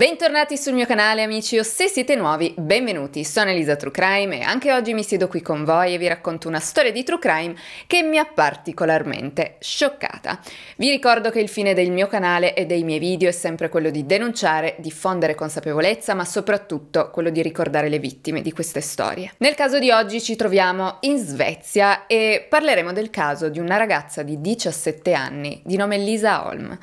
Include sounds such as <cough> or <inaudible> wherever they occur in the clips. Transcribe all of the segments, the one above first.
Bentornati sul mio canale amici o se siete nuovi, benvenuti, sono Elisa True Crime e anche oggi mi siedo qui con voi e vi racconto una storia di True Crime che mi ha particolarmente scioccata. Vi ricordo che il fine del mio canale e dei miei video è sempre quello di denunciare, diffondere consapevolezza ma soprattutto quello di ricordare le vittime di queste storie. Nel caso di oggi ci troviamo in Svezia e parleremo del caso di una ragazza di 17 anni di nome Lisa Holm.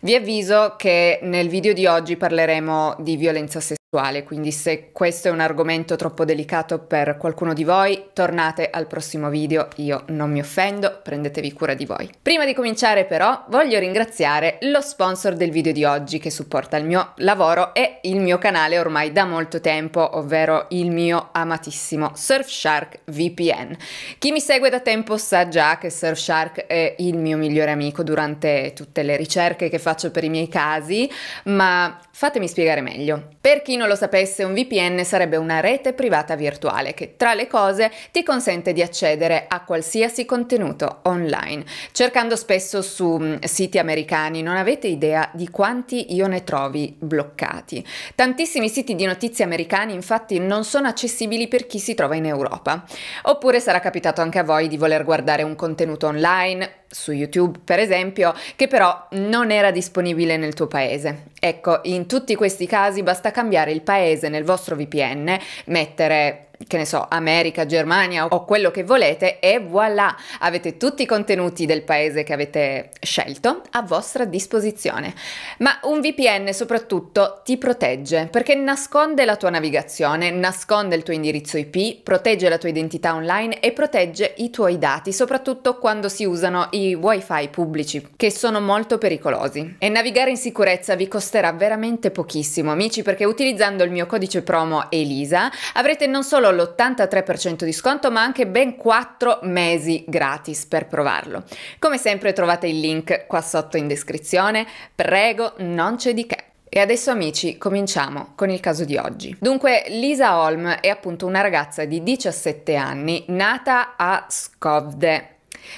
Vi avviso che nel video di oggi parleremo estremo di violenza sessuale quindi se questo è un argomento troppo delicato per qualcuno di voi, tornate al prossimo video, io non mi offendo, prendetevi cura di voi. Prima di cominciare però voglio ringraziare lo sponsor del video di oggi che supporta il mio lavoro e il mio canale ormai da molto tempo, ovvero il mio amatissimo Surfshark VPN. Chi mi segue da tempo sa già che Surfshark è il mio migliore amico durante tutte le ricerche che faccio per i miei casi, ma fatemi spiegare meglio. Per chi non lo sapesse, un VPN sarebbe una rete privata virtuale che, tra le cose, ti consente di accedere a qualsiasi contenuto online. Cercando spesso su mm, siti americani non avete idea di quanti io ne trovi bloccati. Tantissimi siti di notizie americani infatti non sono accessibili per chi si trova in Europa. Oppure sarà capitato anche a voi di voler guardare un contenuto online su YouTube, per esempio, che però non era disponibile nel tuo paese. Ecco, in tutti questi casi basta cambiare il paese nel vostro VPN, mettere che ne so, America, Germania o quello che volete e voilà, avete tutti i contenuti del paese che avete scelto a vostra disposizione. Ma un VPN soprattutto ti protegge perché nasconde la tua navigazione, nasconde il tuo indirizzo IP, protegge la tua identità online e protegge i tuoi dati, soprattutto quando si usano i wifi pubblici che sono molto pericolosi. E navigare in sicurezza vi costerà veramente pochissimo, amici, perché utilizzando il mio codice promo ELISA avrete non solo l'83% di sconto ma anche ben 4 mesi gratis per provarlo. Come sempre trovate il link qua sotto in descrizione, prego non c'è di che. E adesso amici, cominciamo con il caso di oggi. Dunque, Lisa Holm è appunto una ragazza di 17 anni, nata a Skopje,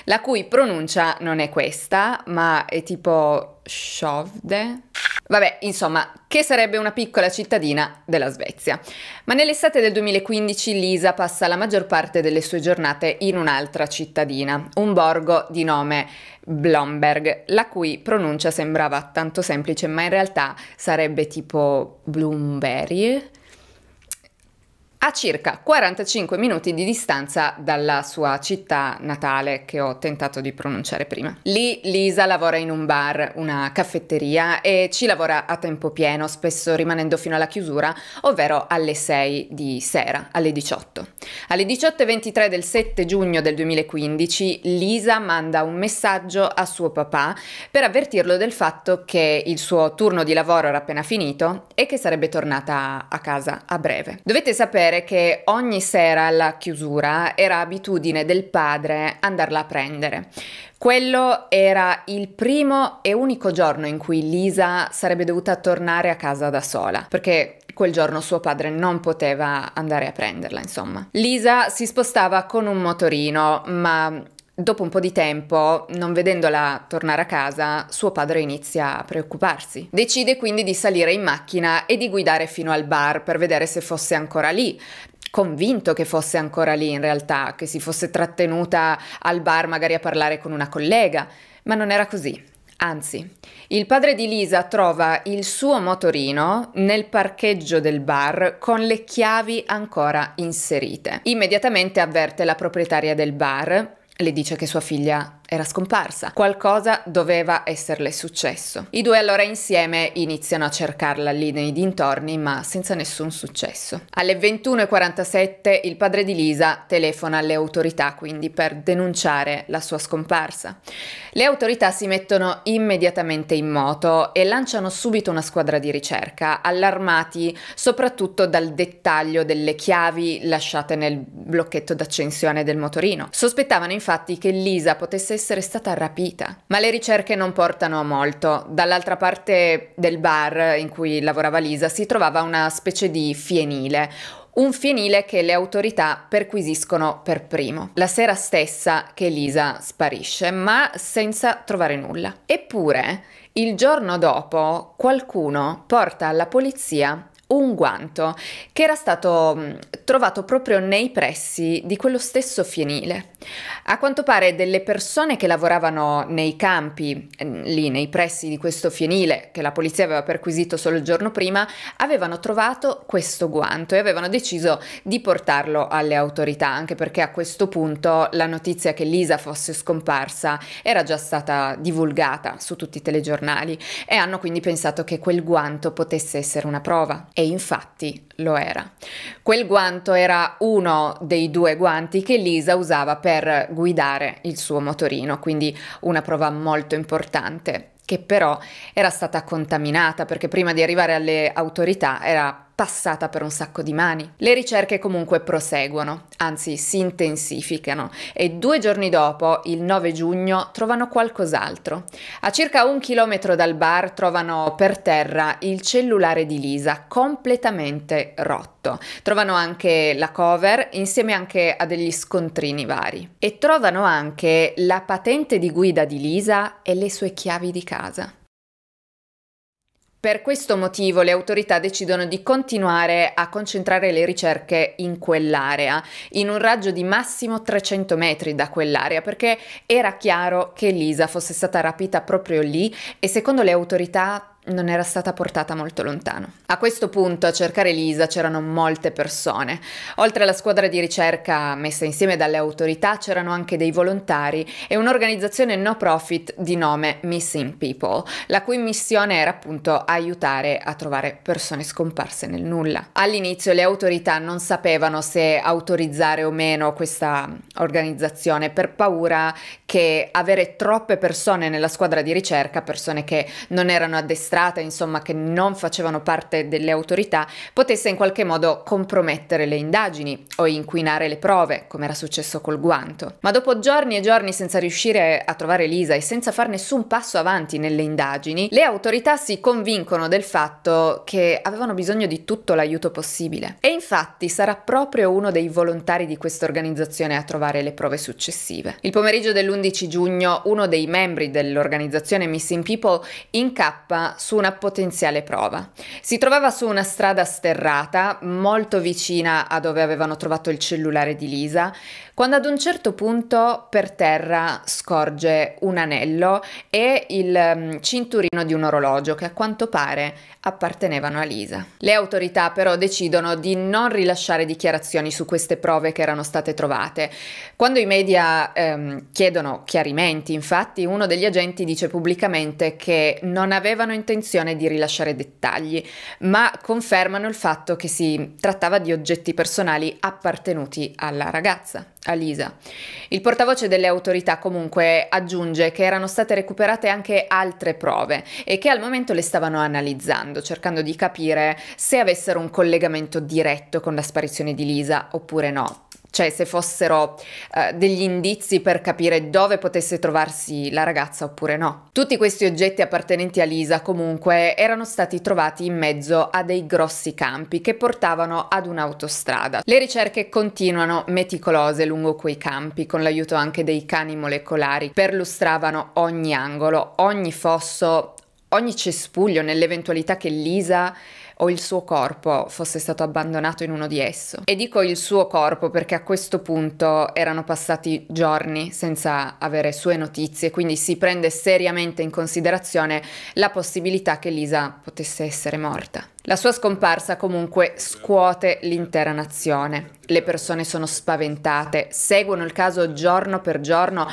la cui pronuncia non è questa, ma è tipo Shovde. Vabbè, insomma, che sarebbe una piccola cittadina della Svezia. Ma nell'estate del 2015 Lisa passa la maggior parte delle sue giornate in un'altra cittadina, un borgo di nome Blomberg, la cui pronuncia sembrava tanto semplice, ma in realtà sarebbe tipo Bloomberry a circa 45 minuti di distanza dalla sua città natale che ho tentato di pronunciare prima. Lì Lisa lavora in un bar, una caffetteria e ci lavora a tempo pieno, spesso rimanendo fino alla chiusura, ovvero alle 6 di sera, alle 18. Alle 18.23 del 7 giugno del 2015 Lisa manda un messaggio a suo papà per avvertirlo del fatto che il suo turno di lavoro era appena finito e che sarebbe tornata a casa a breve. Dovete sapere vedere che ogni sera alla chiusura era abitudine del padre andarla a prendere. Quello era il primo e unico giorno in cui Lisa sarebbe dovuta tornare a casa da sola, perché quel giorno suo padre non poteva andare a prenderla, insomma. Lisa si spostava con un motorino, ma Dopo un po' di tempo, non vedendola tornare a casa, suo padre inizia a preoccuparsi. Decide quindi di salire in macchina e di guidare fino al bar per vedere se fosse ancora lì, convinto che fosse ancora lì in realtà, che si fosse trattenuta al bar magari a parlare con una collega, ma non era così. Anzi, il padre di Lisa trova il suo motorino nel parcheggio del bar con le chiavi ancora inserite. Immediatamente avverte la proprietaria del bar, le dice che sua figlia era scomparsa. Qualcosa doveva esserle successo. I due allora insieme iniziano a cercarla lì nei dintorni, ma senza nessun successo. Alle 21.47 il padre di Lisa telefona alle autorità quindi per denunciare la sua scomparsa. Le autorità si mettono immediatamente in moto e lanciano subito una squadra di ricerca, allarmati soprattutto dal dettaglio delle chiavi lasciate nel blocchetto d'accensione del motorino. Sospettavano infatti che Lisa potesse essere stata rapita. Ma le ricerche non portano a molto. Dall'altra parte del bar in cui lavorava Lisa si trovava una specie di fienile, un fienile che le autorità perquisiscono per primo. La sera stessa che Lisa sparisce, ma senza trovare nulla. Eppure, il giorno dopo, qualcuno porta alla polizia un guanto che era stato mm, trovato proprio nei pressi di quello stesso fienile. A quanto pare delle persone che lavoravano nei campi, mm, lì nei pressi di questo fienile che la polizia aveva perquisito solo il giorno prima, avevano trovato questo guanto e avevano deciso di portarlo alle autorità, anche perché a questo punto la notizia che Lisa fosse scomparsa era già stata divulgata su tutti i telegiornali e hanno quindi pensato che quel guanto potesse essere una prova e infatti lo era. Quel guanto era uno dei due guanti che Lisa usava per guidare il suo motorino, quindi una prova molto importante che però era stata contaminata perché prima di arrivare alle autorità era passata per un sacco di mani. Le ricerche comunque proseguono, anzi si intensificano, e due giorni dopo, il 9 giugno, trovano qualcos'altro. A circa un chilometro dal bar trovano per terra il cellulare di Lisa, completamente rotto. Trovano anche la cover, insieme anche a degli scontrini vari. E trovano anche la patente di guida di Lisa e le sue chiavi di casa. Per questo motivo le autorità decidono di continuare a concentrare le ricerche in quell'area, in un raggio di massimo 300 metri da quell'area, perché era chiaro che Lisa fosse stata rapita proprio lì e secondo le autorità non era stata portata molto lontano. A questo punto a cercare Lisa c'erano molte persone. Oltre alla squadra di ricerca messa insieme dalle autorità c'erano anche dei volontari e un'organizzazione no profit di nome Missing People, la cui missione era appunto aiutare a trovare persone scomparse nel nulla. All'inizio le autorità non sapevano se autorizzare o meno questa organizzazione per paura che avere troppe persone nella squadra di ricerca, persone che non erano addestrate magistrata, insomma, che non facevano parte delle autorità, potesse in qualche modo compromettere le indagini o inquinare le prove, come era successo col guanto. Ma dopo giorni e giorni senza riuscire a trovare Lisa e senza far nessun passo avanti nelle indagini, le autorità si convincono del fatto che avevano bisogno di tutto l'aiuto possibile. E infatti sarà proprio uno dei volontari di questa organizzazione a trovare le prove successive. Il pomeriggio dell'11 giugno uno dei membri dell'organizzazione Missing People incappa su una potenziale prova. Si trovava su una strada sterrata, molto vicina a dove avevano trovato il cellulare di Lisa, quando ad un certo punto per terra scorge un anello e il mm, cinturino di un orologio che a quanto pare appartenevano a Lisa. Le autorità però decidono di non rilasciare dichiarazioni su queste prove che erano state trovate. Quando i media ehm, chiedono chiarimenti, infatti, uno degli agenti dice pubblicamente che non avevano intenzione di rilasciare dettagli, ma confermano il fatto che si trattava di oggetti personali appartenuti alla ragazza. Alisa. Il portavoce delle autorità comunque aggiunge che erano state recuperate anche altre prove e che al momento le stavano analizzando, cercando di capire se avessero un collegamento diretto con la sparizione di Lisa oppure no cioè se fossero eh, degli indizi per capire dove potesse trovarsi la ragazza oppure no. Tutti questi oggetti appartenenti a Lisa comunque erano stati trovati in mezzo a dei grossi campi che portavano ad un'autostrada. Le ricerche continuano meticolose lungo quei campi con l'aiuto anche dei cani molecolari, perlustravano ogni angolo, ogni fosso, ogni cespuglio nell'eventualità che Lisa o il suo corpo fosse stato abbandonato in uno di esso. E dico il suo corpo perché a questo punto erano passati giorni senza avere sue notizie, quindi si prende seriamente in considerazione la possibilità che Lisa potesse essere morta. La sua scomparsa comunque scuote l'intera nazione. Le persone sono spaventate, seguono il caso giorno per giorno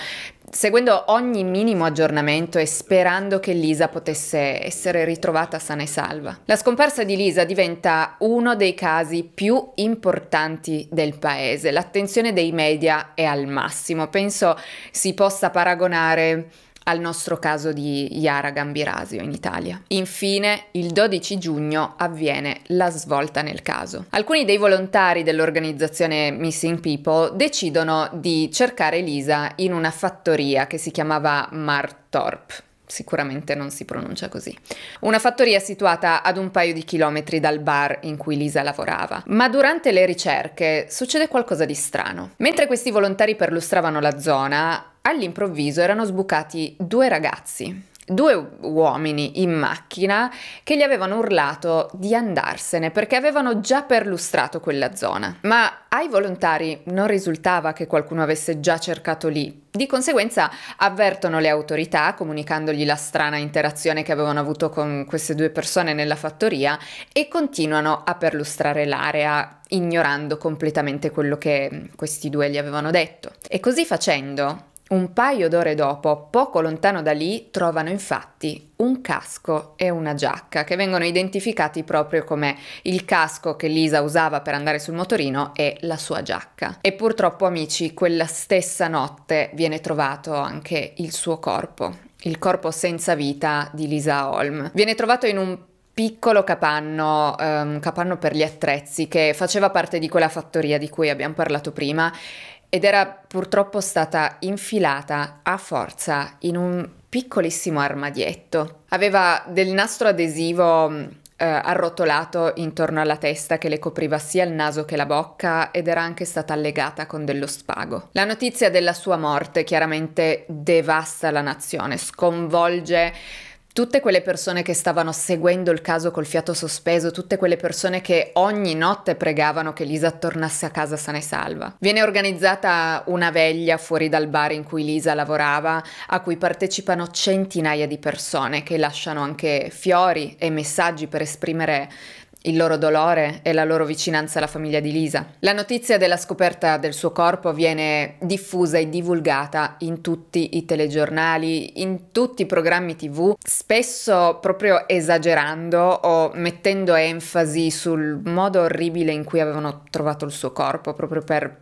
seguendo ogni minimo aggiornamento e sperando che Lisa potesse essere ritrovata sana e salva. La scomparsa di Lisa diventa uno dei casi più importanti del paese. L'attenzione dei media è al massimo. Penso si possa paragonare al nostro caso di Yara Gambirasio in Italia. Infine, il 12 giugno avviene la svolta nel caso. Alcuni dei volontari dell'organizzazione Missing People decidono di cercare Lisa in una fattoria che si chiamava Martorp sicuramente non si pronuncia così. Una fattoria situata ad un paio di chilometri dal bar in cui Lisa lavorava. Ma durante le ricerche succede qualcosa di strano. Mentre questi volontari perlustravano la zona, all'improvviso erano sbucati due ragazzi due uomini in macchina che gli avevano urlato di andarsene perché avevano già perlustrato quella zona. Ma ai volontari non risultava che qualcuno avesse già cercato lì. Di conseguenza avvertono le autorità comunicandogli la strana interazione che avevano avuto con queste due persone nella fattoria e continuano a perlustrare l'area ignorando completamente quello che questi due gli avevano detto. E così facendo un paio d'ore dopo, poco lontano da lì, trovano infatti un casco e una giacca che vengono identificati proprio come il casco che Lisa usava per andare sul motorino e la sua giacca. E purtroppo, amici, quella stessa notte viene trovato anche il suo corpo, il corpo senza vita di Lisa Holm. Viene trovato in un piccolo capanno, um, capanno per gli attrezzi che faceva parte di quella fattoria di cui abbiamo parlato prima ed era purtroppo stata infilata a forza in un piccolissimo armadietto. Aveva del nastro adesivo mm, eh, arrotolato intorno alla testa che le copriva sia il naso che la bocca ed era anche stata legata con dello spago. La notizia della sua morte chiaramente devasta la nazione, sconvolge Tutte quelle persone che stavano seguendo il caso col fiato sospeso, tutte quelle persone che ogni notte pregavano che Lisa tornasse a casa sana e salva. Viene organizzata una veglia fuori dal bar in cui Lisa lavorava, a cui partecipano centinaia di persone che lasciano anche fiori e messaggi per esprimere il loro dolore e la loro vicinanza alla famiglia di Lisa. La notizia della scoperta del suo corpo viene diffusa e divulgata in tutti i telegiornali, in tutti i programmi tv, spesso proprio esagerando o mettendo enfasi sul modo orribile in cui avevano trovato il suo corpo, proprio per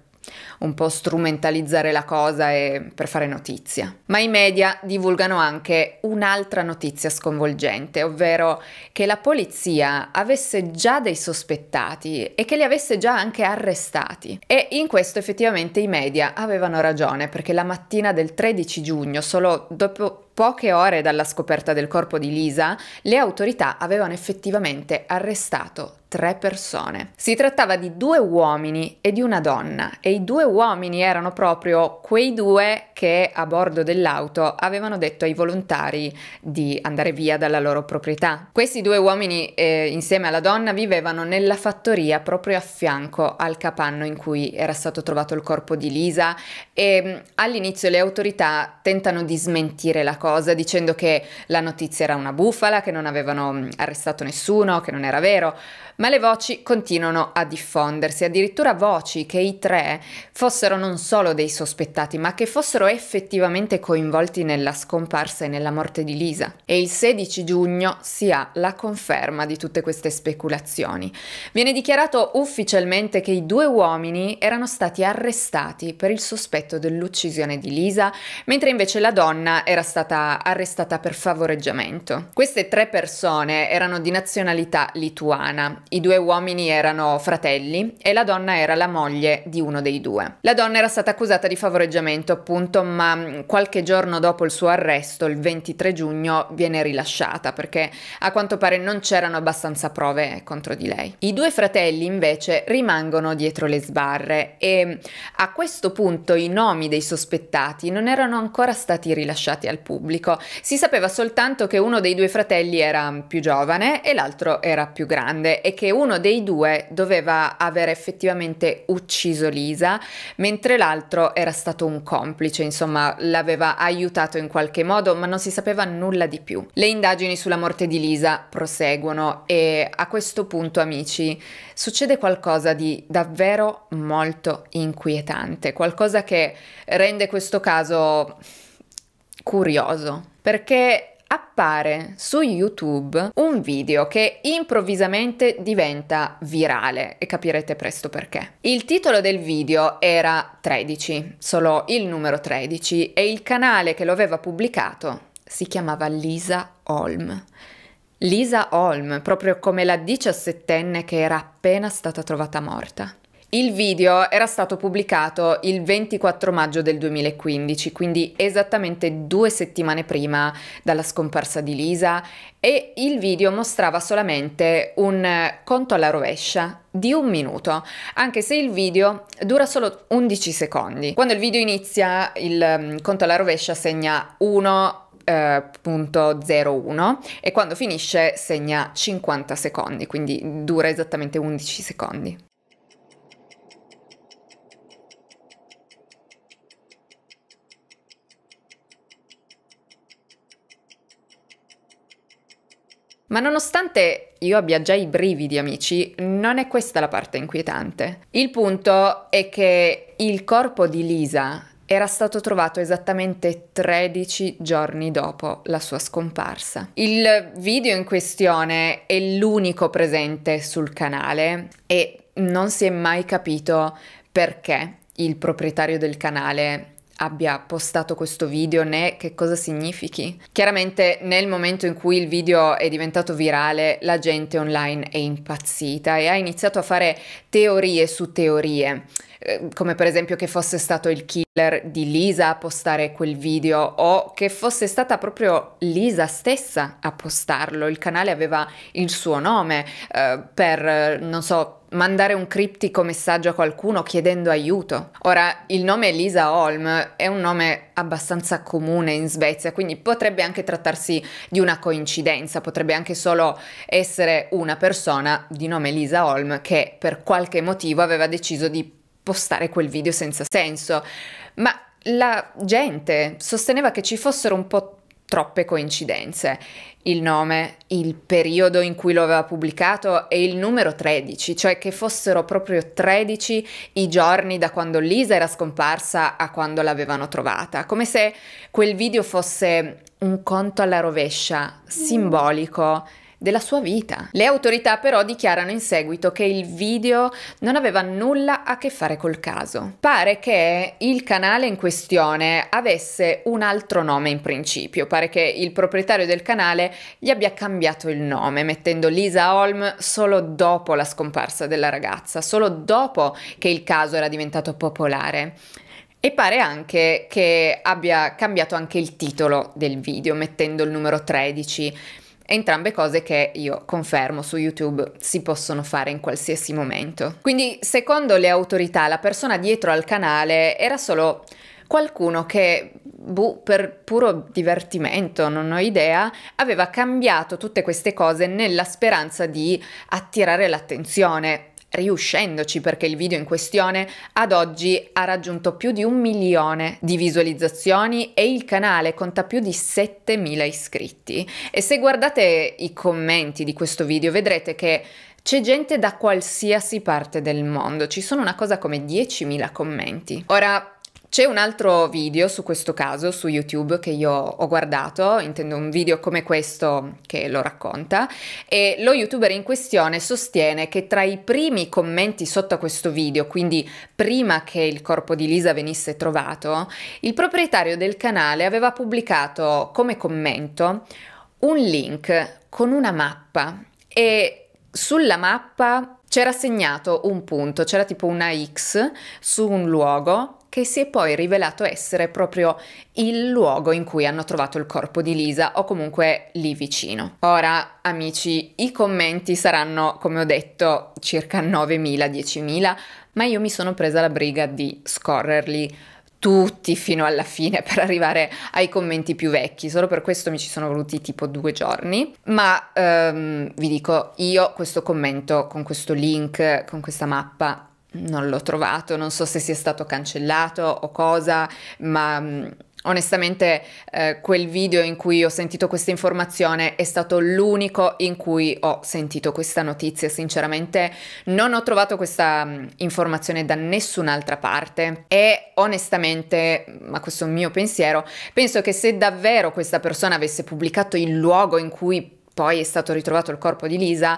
un po' strumentalizzare la cosa e per fare notizia. Ma i media divulgano anche un'altra notizia sconvolgente, ovvero che la polizia avesse già dei sospettati e che li avesse già anche arrestati. E in questo effettivamente i media avevano ragione, perché la mattina del 13 giugno, solo dopo poche ore dalla scoperta del corpo di Lisa, le autorità avevano effettivamente arrestato tre persone. Si trattava di due uomini e di una donna e i due uomini erano proprio quei due che a bordo dell'auto avevano detto ai volontari di andare via dalla loro proprietà. Questi due uomini eh, insieme alla donna vivevano nella fattoria proprio a fianco al capanno in cui era stato trovato il corpo di Lisa e mm, all'inizio le autorità tentano di smentire la cosa cosa dicendo che la notizia era una bufala, che non avevano mm, arrestato nessuno, che non era vero, ma le voci continuano a diffondersi, addirittura voci che i tre fossero non solo dei sospettati, ma che fossero effettivamente coinvolti nella scomparsa e nella morte di Lisa. E il 16 giugno si ha la conferma di tutte queste speculazioni. Viene dichiarato ufficialmente che i due uomini erano stati arrestati per il sospetto dell'uccisione di Lisa, mentre invece la donna era stata arrestata per favoreggiamento. Queste tre persone erano di nazionalità lituana, i due uomini erano fratelli e la donna era la moglie di uno dei due. La donna era stata accusata di favoreggiamento appunto, ma mm, qualche giorno dopo il suo arresto, il 23 giugno, viene rilasciata perché a quanto pare non c'erano abbastanza prove contro di lei. I due fratelli invece rimangono dietro le sbarre e mm, a questo punto i nomi dei sospettati non erano ancora stati rilasciati al pubblico pubblico. Si sapeva soltanto che uno dei due fratelli era più giovane e l'altro era più grande e che uno dei due doveva aver effettivamente ucciso Lisa, mentre l'altro era stato un complice, insomma l'aveva aiutato in qualche modo, ma non si sapeva nulla di più. Le indagini sulla morte di Lisa proseguono e a questo punto, amici, succede qualcosa di davvero molto inquietante, qualcosa che rende questo caso curioso perché appare su YouTube un video che improvvisamente diventa virale e capirete presto perché. Il titolo del video era 13, solo il numero 13 e il canale che lo aveva pubblicato si chiamava Lisa Holm. Lisa Holm, proprio come la diciassettenne che era appena stata trovata morta. Il video era stato pubblicato il 24 maggio del 2015, quindi esattamente due settimane prima dalla scomparsa di Lisa e il video mostrava solamente un eh, conto alla rovescia di un minuto, anche se il video dura solo 11 secondi. Quando il video inizia il mm, conto alla rovescia segna 1 0.01 eh, e quando finisce segna 50 secondi, quindi dura esattamente 11 secondi. Ma nonostante io abbia già i brividi, amici, non è questa la parte inquietante. Il punto è che il corpo di Lisa era stato trovato esattamente 13 giorni dopo la sua scomparsa. Il video in questione è l'unico presente sul canale e non si è mai capito perché il proprietario del canale abbia postato questo video né che cosa significhi. Chiaramente nel momento in cui il video è diventato virale la gente online è impazzita e ha iniziato a fare teorie su teorie, eh, come per esempio che fosse stato il killer di Lisa a postare quel video o che fosse stata proprio Lisa stessa a postarlo, il canale aveva il suo nome eh, per non so mandare un criptico messaggio a qualcuno chiedendo aiuto. Ora, il nome Elisa Holm è un nome abbastanza comune in Svezia, quindi potrebbe anche trattarsi di una coincidenza, potrebbe anche solo essere una persona di nome Elisa Holm che per qualche motivo aveva deciso di postare quel video senza senso. Ma la gente sosteneva che ci fossero un po' troppe coincidenze. Il nome, il periodo in cui lo aveva pubblicato e il numero 13, cioè che fossero proprio 13 i giorni da quando Lisa era scomparsa a quando l'avevano trovata, come se quel video fosse un conto alla rovescia, mm. simbolico. Mm della sua vita. Le autorità però dichiarano in seguito che il video non aveva nulla a che fare col caso. Pare che il canale in questione avesse un altro nome in principio, pare che il proprietario del canale gli abbia cambiato il nome mettendo Lisa Holm solo dopo la scomparsa della ragazza, solo dopo che il caso era diventato popolare. E pare anche che abbia cambiato anche il titolo del video, mettendo il numero 13. Entrambe cose che io confermo su YouTube si possono fare in qualsiasi momento. Quindi, secondo le autorità, la persona dietro al canale era solo qualcuno che, buh, per puro divertimento, non ho idea, aveva cambiato tutte queste cose nella speranza di attirare l'attenzione riuscendoci perché il video in questione ad oggi ha raggiunto più di un milione di visualizzazioni e il canale conta più di 7000 iscritti. E se guardate i commenti di questo video vedrete che c'è gente da qualsiasi parte del mondo, ci sono una cosa come 10.000 commenti. Ora, c'è un altro video su questo caso su YouTube che io ho guardato, intendo un video come questo che lo racconta, e lo youtuber in questione sostiene che tra i primi commenti sotto a questo video, quindi prima che il corpo di Lisa venisse trovato, il proprietario del canale aveva pubblicato come commento un link con una mappa e sulla mappa c'era segnato un punto, c'era tipo una X su un luogo che si è poi rivelato essere proprio il luogo in cui hanno trovato il corpo di Lisa o comunque lì vicino. Ora, amici, i commenti saranno, come ho detto, circa 9.000-10.000, ma io mi sono presa la briga di scorrerli tutti fino alla fine <laughs> per arrivare ai commenti più vecchi, solo per questo mi ci sono voluti tipo due giorni, ma ehm, vi dico, io questo commento con questo link, con questa mappa, non l'ho trovato, non so se sia stato cancellato o cosa, ma mm, onestamente eh, quel video in cui ho sentito questa informazione è stato l'unico in cui ho sentito questa notizia, sinceramente non ho trovato questa mm, informazione da nessun'altra parte e onestamente, mm, ma questo è un mio pensiero, penso che se davvero questa persona avesse pubblicato il luogo in cui poi è stato ritrovato il corpo di Lisa,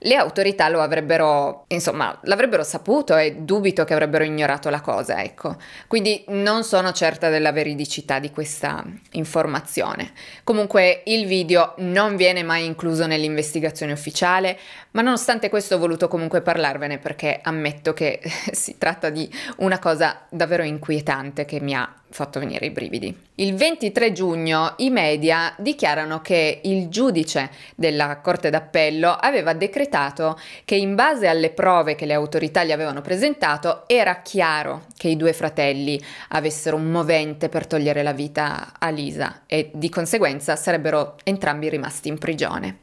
le autorità lo avrebbero, insomma, l'avrebbero saputo e dubito che avrebbero ignorato la cosa, ecco. Quindi non sono certa della veridicità di questa informazione. Comunque il video non viene mai incluso nell'investigazione ufficiale, ma nonostante questo ho voluto comunque parlarvene perché ammetto che <laughs> si tratta di una cosa davvero inquietante che mi ha fatto venire i brividi. Il 23 giugno i media dichiarano che il giudice della Corte d'Appello aveva decretato che in base alle prove che le autorità gli avevano presentato era chiaro che i due fratelli avessero un movente per togliere la vita a Lisa e di conseguenza sarebbero entrambi rimasti in prigione.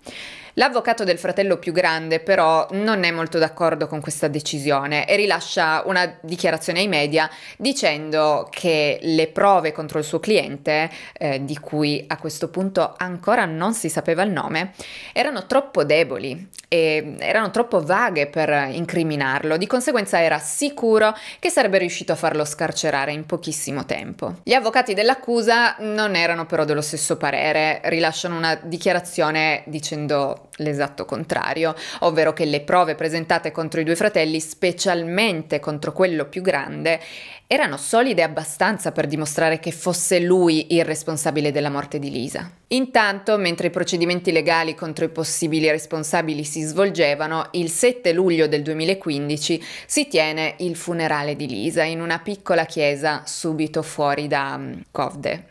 L'avvocato del fratello più grande però non è molto d'accordo con questa decisione e rilascia una dichiarazione ai media dicendo che le prove contro il suo cliente, eh, di cui a questo punto ancora non si sapeva il nome, erano troppo deboli e erano troppo vaghe per incriminarlo, di conseguenza era sicuro che sarebbe riuscito a farlo scarcerare in pochissimo tempo. Gli avvocati dell'accusa non erano però dello stesso parere, rilasciano una dichiarazione dicendo l'esatto contrario, ovvero che le prove presentate contro i due fratelli, specialmente contro quello più grande, erano solide abbastanza per dimostrare che fosse lui il responsabile della morte di Lisa. Intanto, mentre i procedimenti legali contro i possibili responsabili si svolgevano, il 7 luglio del 2015 si tiene il funerale di Lisa in una piccola chiesa subito fuori da mm, Covde.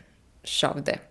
Shovde,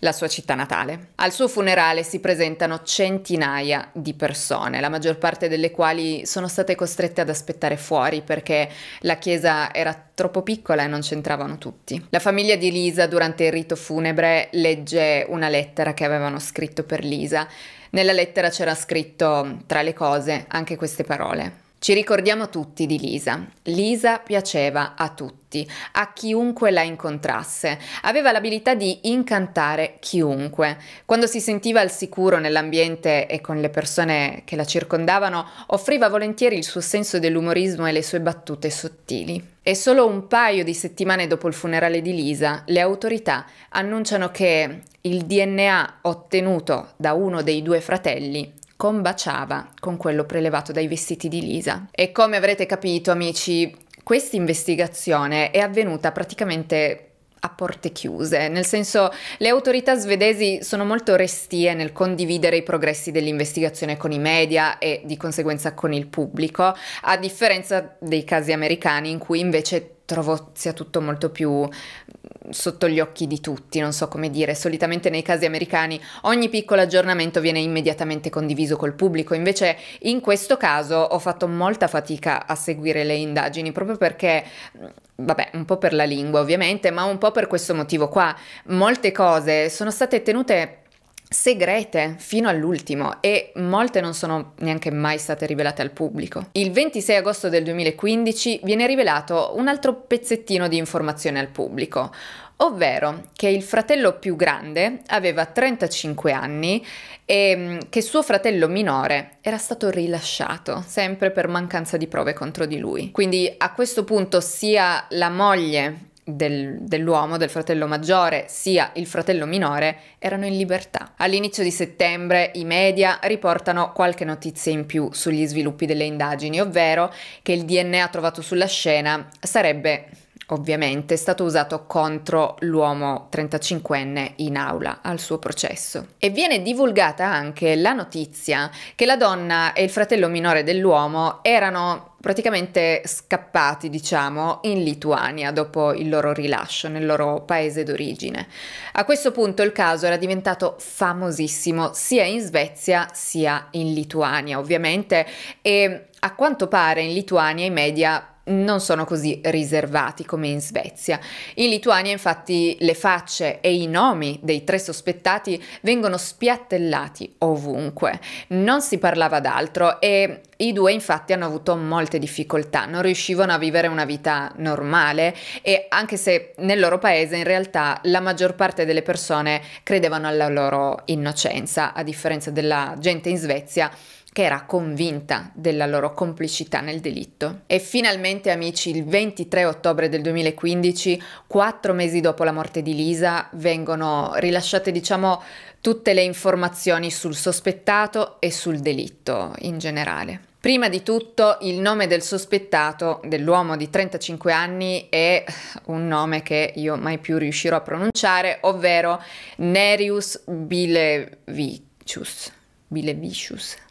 la sua città natale. Al suo funerale si presentano centinaia di persone, la maggior parte delle quali sono state costrette ad aspettare fuori perché la chiesa era troppo piccola e non c'entravano tutti. La famiglia di Lisa durante il rito funebre legge una lettera che avevano scritto per Lisa. Nella lettera c'era scritto, tra le cose, anche queste parole. Ci ricordiamo tutti di Lisa. Lisa piaceva a tutti, a chiunque la incontrasse. Aveva l'abilità di incantare chiunque. Quando si sentiva al sicuro nell'ambiente e con le persone che la circondavano, offriva volentieri il suo senso dell'umorismo e le sue battute sottili. E solo un paio di settimane dopo il funerale di Lisa, le autorità annunciano che il DNA ottenuto da uno dei due fratelli combaciava con quello prelevato dai vestiti di Lisa. E come avrete capito, amici, questa investigazione è avvenuta praticamente a porte chiuse, nel senso le autorità svedesi sono molto restie nel condividere i progressi dell'investigazione con i media e di conseguenza con il pubblico, a differenza dei casi americani in cui invece trovo sia tutto molto più mm, sotto gli occhi di tutti, non so come dire, solitamente nei casi americani ogni piccolo aggiornamento viene immediatamente condiviso col pubblico, invece in questo caso ho fatto molta fatica a seguire le indagini proprio perché mm, vabbè, un po' per la lingua ovviamente, ma un po' per questo motivo qua, molte cose sono state tenute segrete fino all'ultimo e molte non sono neanche mai state rivelate al pubblico. Il 26 agosto del 2015 viene rivelato un altro pezzettino di informazione al pubblico, ovvero che il fratello più grande aveva 35 anni e mm, che suo fratello minore era stato rilasciato, sempre per mancanza di prove contro di lui. Quindi a questo punto sia la moglie del, dell'uomo, del fratello maggiore, sia il fratello minore, erano in libertà. All'inizio di settembre i media riportano qualche notizia in più sugli sviluppi delle indagini, ovvero che il DNA trovato sulla scena sarebbe ovviamente stato usato contro l'uomo 35enne in aula al suo processo. E viene divulgata anche la notizia che la donna e il fratello minore dell'uomo erano praticamente scappati, diciamo, in Lituania dopo il loro rilascio nel loro paese d'origine. A questo punto il caso era diventato famosissimo sia in Svezia sia in Lituania, ovviamente, e a quanto pare in Lituania i media non sono così riservati come in Svezia. In Lituania infatti le facce e i nomi dei tre sospettati vengono spiattellati ovunque. Non si parlava d'altro e i due infatti hanno avuto molte difficoltà, non riuscivano a vivere una vita normale e anche se nel loro paese in realtà la maggior parte delle persone credevano alla loro innocenza, a differenza della gente in Svezia che era convinta della loro complicità nel delitto. E finalmente, amici, il 23 ottobre del 2015, quattro mesi dopo la morte di Lisa, vengono rilasciate, diciamo, tutte le informazioni sul sospettato e sul delitto in generale. Prima di tutto il nome del sospettato, dell'uomo di 35 anni, è un nome che io mai più riuscirò a pronunciare, ovvero Nerius Bilevicius. Bilevicius.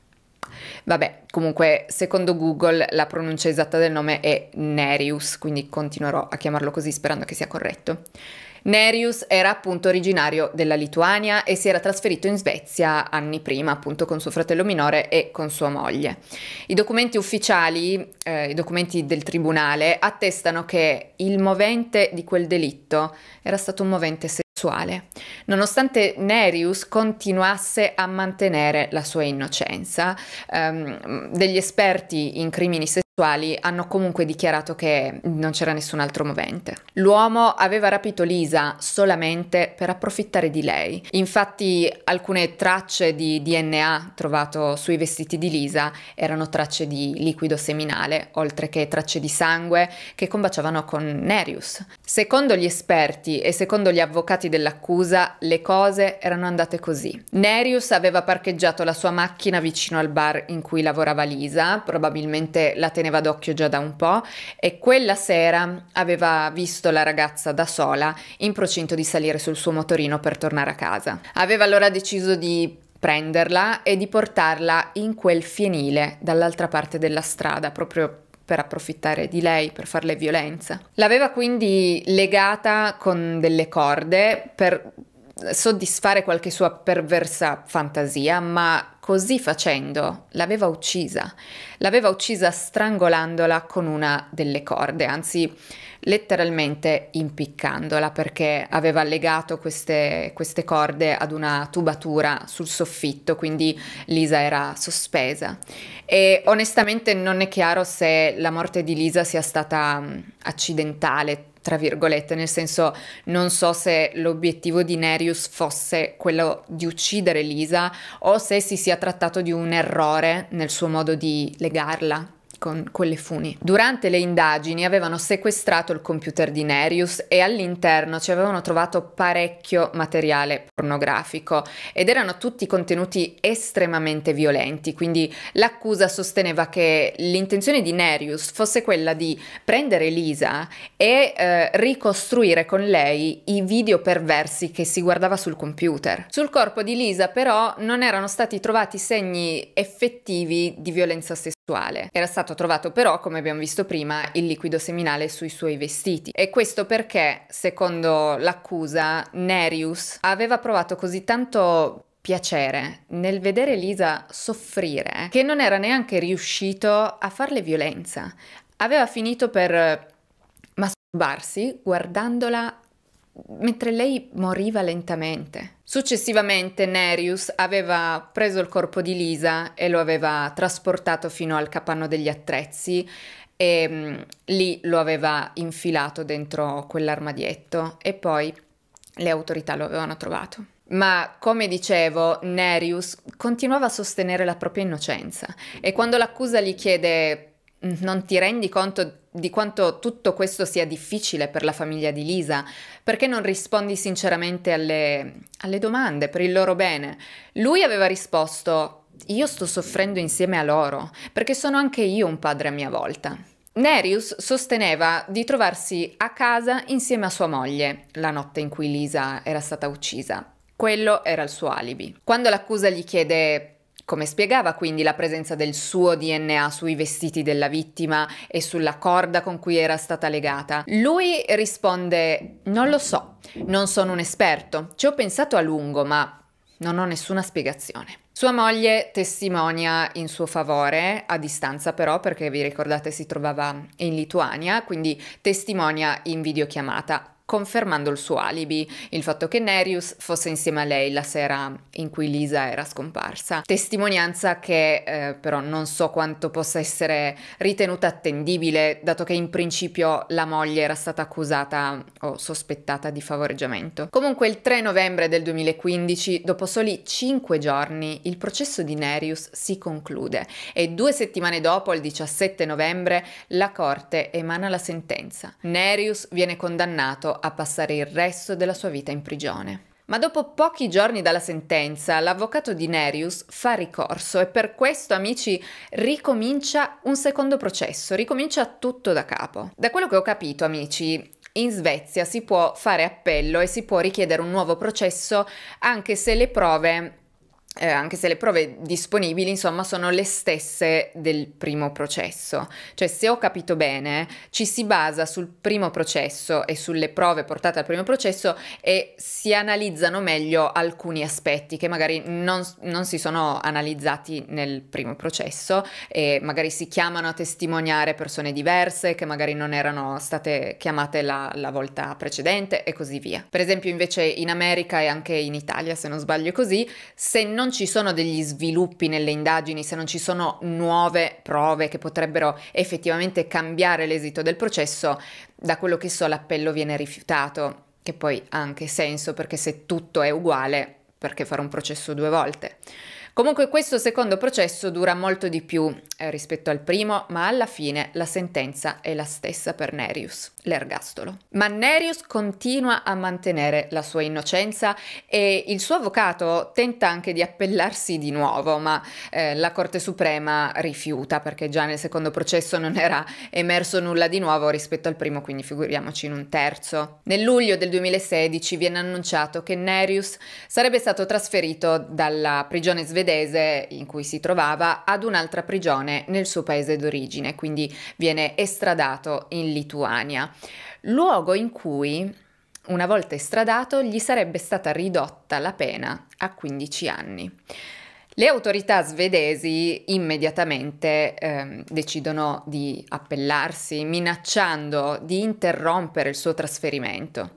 Vabbè, comunque, secondo Google la pronuncia esatta del nome è Nerius, quindi continuerò a chiamarlo così sperando che sia corretto. Nerius era appunto originario della Lituania e si era trasferito in Svezia anni prima, appunto con suo fratello minore e con sua moglie. I documenti ufficiali, eh, i documenti del tribunale, attestano che il movente di quel delitto era stato un movente sessuale Nonostante Nerius continuasse a mantenere la sua innocenza, um, degli esperti in crimini sessuali hanno comunque dichiarato che non c'era nessun altro movente. L'uomo aveva rapito Lisa solamente per approfittare di lei. Infatti alcune tracce di DNA trovato sui vestiti di Lisa erano tracce di liquido seminale, oltre che tracce di sangue che combaciavano con Nerius. Secondo gli esperti e secondo gli avvocati dell'accusa, le cose erano andate così. Nerius aveva parcheggiato la sua macchina vicino al bar in cui lavorava Lisa, probabilmente la teneva teneva d'occhio già da un po' e quella sera aveva visto la ragazza da sola in procinto di salire sul suo motorino per tornare a casa. Aveva allora deciso di prenderla e di portarla in quel fienile dall'altra parte della strada, proprio per approfittare di lei, per farle violenza. L'aveva quindi legata con delle corde per soddisfare qualche sua perversa fantasia, ma così facendo l'aveva uccisa. L'aveva uccisa strangolandola con una delle corde, anzi letteralmente impiccandola perché aveva legato queste, queste corde ad una tubatura sul soffitto, quindi Lisa era sospesa. E onestamente non è chiaro se la morte di Lisa sia stata accidentale, tra virgolette, nel senso non so se l'obiettivo di Nerius fosse quello di uccidere Lisa o se si sia trattato di un errore nel suo modo di legarla, con, quelle funi. Durante le indagini avevano sequestrato il computer di Nerius e all'interno ci avevano trovato parecchio materiale pornografico ed erano tutti contenuti estremamente violenti, quindi l'accusa sosteneva che l'intenzione di Nerius fosse quella di prendere Lisa e eh, ricostruire con lei i video perversi che si guardava sul computer. Sul corpo di Lisa però non erano stati trovati segni effettivi di violenza sessuale. Era stato trovato però, come abbiamo visto prima, il liquido seminale sui suoi vestiti. E questo perché, secondo l'accusa, Nerius aveva provato così tanto piacere nel vedere Lisa soffrire che non era neanche riuscito a farle violenza. Aveva finito per masturbarsi guardandola mentre lei moriva lentamente. Successivamente Nerius aveva preso il corpo di Lisa e lo aveva trasportato fino al capanno degli attrezzi e mh, mm, lì lo aveva infilato dentro quell'armadietto e poi le autorità lo avevano trovato. Ma come dicevo, Nerius continuava a sostenere la propria innocenza e quando l'accusa gli chiede non ti rendi conto di quanto tutto questo sia difficile per la famiglia di Lisa, perché non rispondi sinceramente alle, alle, domande per il loro bene. Lui aveva risposto, io sto soffrendo insieme a loro, perché sono anche io un padre a mia volta. Nerius sosteneva di trovarsi a casa insieme a sua moglie la notte in cui Lisa era stata uccisa. Quello era il suo alibi. Quando l'accusa gli chiede come spiegava quindi la presenza del suo DNA sui vestiti della vittima e sulla corda con cui era stata legata? Lui risponde: Non lo so, non sono un esperto, ci ho pensato a lungo, ma non ho nessuna spiegazione. Sua moglie testimonia in suo favore, a distanza però perché vi ricordate si trovava in Lituania, quindi testimonia in videochiamata confermando il suo alibi, il fatto che Nerius fosse insieme a lei la sera in cui Lisa era scomparsa. Testimonianza che eh, però non so quanto possa essere ritenuta attendibile, dato che in principio la moglie era stata accusata o sospettata di favoreggiamento. Comunque il 3 novembre del 2015, dopo soli 5 giorni, il processo di Nerius si conclude e due settimane dopo, il 17 novembre, la Corte emana la sentenza. Nerius viene condannato a passare il resto della sua vita in prigione. Ma dopo pochi giorni dalla sentenza, l'avvocato di Nerius fa ricorso e per questo, amici, ricomincia un secondo processo, ricomincia tutto da capo. Da quello che ho capito, amici, in Svezia si può fare appello e si può richiedere un nuovo processo anche se le prove eh, anche se le prove disponibili, insomma, sono le stesse del primo processo. Cioè, se ho capito bene, ci si basa sul primo processo e sulle prove portate al primo processo e si analizzano meglio alcuni aspetti che magari non, non si sono analizzati nel primo processo e magari si chiamano a testimoniare persone diverse che magari non erano state chiamate la, la volta precedente e così via. Per esempio, invece, in America e anche in Italia, se non sbaglio così, se non non ci sono degli sviluppi nelle indagini, se non ci sono nuove prove che potrebbero effettivamente cambiare l'esito del processo, da quello che so l'appello viene rifiutato, che poi ha anche senso perché se tutto è uguale, perché fare un processo due volte? Comunque questo secondo processo dura molto di più eh, rispetto al primo, ma alla fine la sentenza è la stessa per Nerius l'ergastolo. Ma Nerius continua a mantenere la sua innocenza e il suo avvocato tenta anche di appellarsi di nuovo, ma eh, la Corte Suprema rifiuta perché già nel secondo processo non era emerso nulla di nuovo rispetto al primo, quindi figuriamoci in un terzo. Nel luglio del 2016 viene annunciato che Nerius sarebbe stato trasferito dalla prigione svedese in cui si trovava ad un'altra prigione nel suo paese d'origine, quindi viene estradato in Lituania luogo in cui, una volta estradato, gli sarebbe stata ridotta la pena a 15 anni. Le autorità svedesi immediatamente eh, decidono di appellarsi, minacciando di interrompere il suo trasferimento.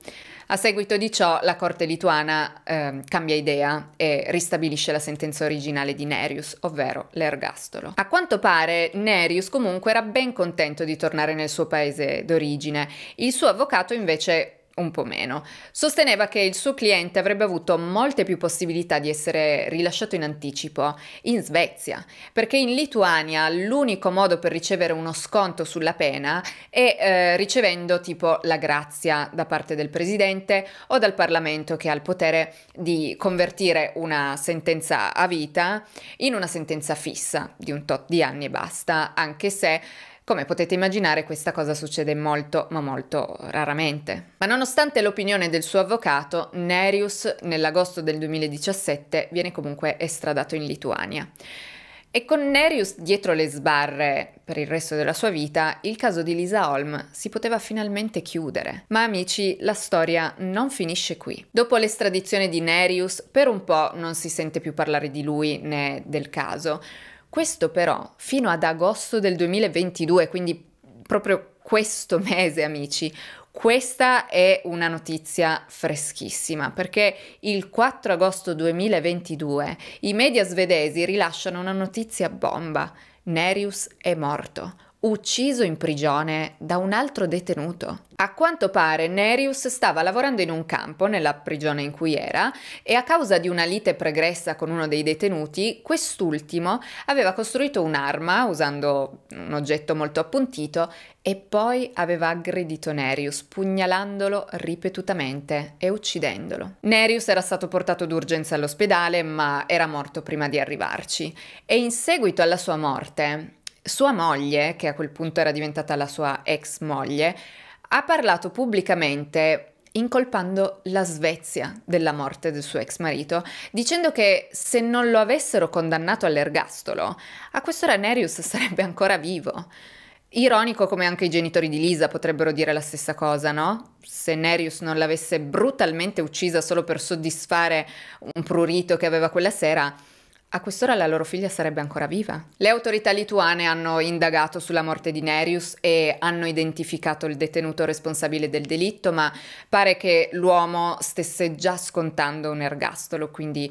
A seguito di ciò la corte lituana eh, cambia idea e ristabilisce la sentenza originale di Nerius, ovvero l'ergastolo. A quanto pare Nerius comunque era ben contento di tornare nel suo paese d'origine, il suo avvocato invece un po' meno. Sosteneva che il suo cliente avrebbe avuto molte più possibilità di essere rilasciato in anticipo in Svezia, perché in Lituania l'unico modo per ricevere uno sconto sulla pena è eh, ricevendo tipo la grazia da parte del presidente o dal Parlamento che ha il potere di convertire una sentenza a vita in una sentenza fissa di un tot di anni e basta, anche se come potete immaginare questa cosa succede molto ma molto raramente. Ma nonostante l'opinione del suo avvocato, Nerius nell'agosto del 2017 viene comunque estradato in Lituania. E con Nerius dietro le sbarre per il resto della sua vita, il caso di Lisa Holm si poteva finalmente chiudere. Ma amici, la storia non finisce qui. Dopo l'estradizione di Nerius, per un po' non si sente più parlare di lui né del caso. Questo però fino ad agosto del 2022, quindi proprio questo <laughs> mese amici, questa è una notizia freschissima perché il 4 agosto 2022 i media svedesi rilasciano una notizia bomba. Nerius è morto ucciso in prigione da un altro detenuto. A quanto pare Nerius stava lavorando in un campo nella prigione in cui era e a causa di una lite pregressa con uno dei detenuti, quest'ultimo aveva costruito un'arma usando un oggetto molto appuntito e poi aveva aggredito Nerius pugnalandolo ripetutamente e uccidendolo. Nerius era stato portato d'urgenza all'ospedale ma era morto prima di arrivarci e in seguito alla sua morte sua moglie, che a quel punto era diventata la sua ex moglie, ha parlato pubblicamente incolpando la Svezia della morte del suo ex marito, dicendo che se non lo avessero condannato all'ergastolo, a quest'ora Nerius sarebbe ancora vivo. Ironico come anche i genitori di Lisa potrebbero dire la stessa cosa, no? Se Nerius non l'avesse brutalmente uccisa solo per soddisfare un prurito che aveva quella sera, a quest'ora la loro figlia sarebbe ancora viva? Le autorità lituane hanno indagato sulla morte di Nerius e hanno identificato il detenuto responsabile del delitto, ma pare che l'uomo stesse già scontando un ergastolo, quindi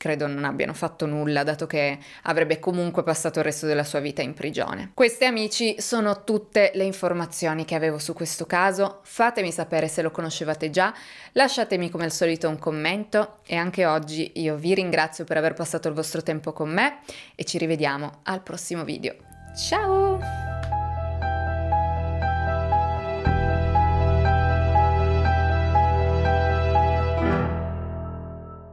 credo non abbiano fatto nulla, dato che avrebbe comunque passato il resto della sua vita in prigione. Queste amici sono tutte le informazioni che avevo su questo caso, fatemi sapere se lo conoscevate già, lasciatemi come al solito un commento e anche oggi io vi ringrazio per aver passato il vostro tempo con me e ci rivediamo al prossimo video. Ciao!